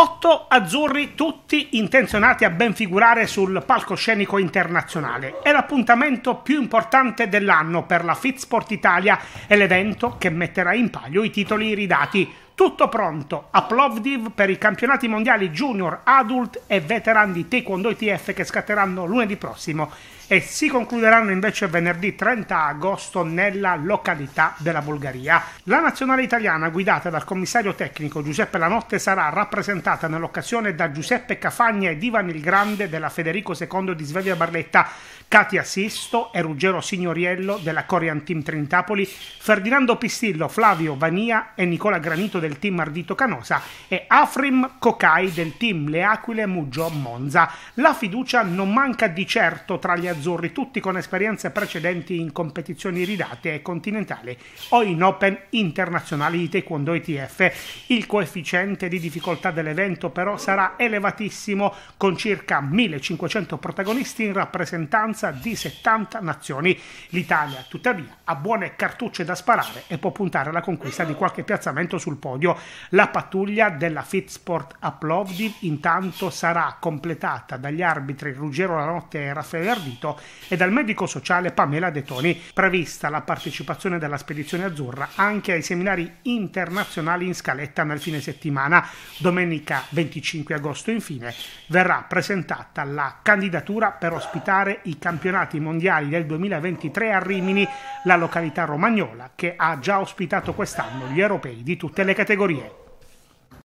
Otto azzurri, tutti intenzionati a ben figurare sul palcoscenico internazionale. È l'appuntamento più importante dell'anno per la Fitsport Italia e l'evento che metterà in palio i titoli iridati tutto pronto a Plovdiv per i campionati mondiali junior, adult e veteran di Taekwondo ITF che scatteranno lunedì prossimo e si concluderanno invece venerdì 30 agosto nella località della Bulgaria. La nazionale italiana guidata dal commissario tecnico Giuseppe Lanotte sarà rappresentata nell'occasione da Giuseppe Cafagna ed Ivan il Grande della Federico II di Svevia Barletta, Katia Sisto e Ruggero Signoriello della Korean Team Trentapoli, Ferdinando Pistillo, Flavio Vania e Nicola Granito del del team Ardito Canosa e Afrim Kokai del team Le Aquile Muggio Monza. La fiducia non manca di certo tra gli azzurri, tutti con esperienze precedenti in competizioni ridate e continentali o in Open internazionali di Taekwondo ITF. Il coefficiente di difficoltà dell'evento però sarà elevatissimo con circa 1500 protagonisti in rappresentanza di 70 nazioni. L'Italia tuttavia ha buone cartucce da sparare e può puntare alla conquista di qualche piazzamento sul podio episodio. La pattuglia della Fitsport a Plovdiv intanto sarà completata dagli arbitri Ruggero Lanotte e Raffaele Ardito e dal medico sociale Pamela De Toni. Prevista la partecipazione della spedizione azzurra anche ai seminari internazionali in scaletta nel fine settimana. Domenica 25 agosto infine verrà presentata la candidatura per ospitare i campionati mondiali del 2023 a Rimini, la località romagnola che ha già ospitato quest'anno gli europei di tutte le categorie. categoría.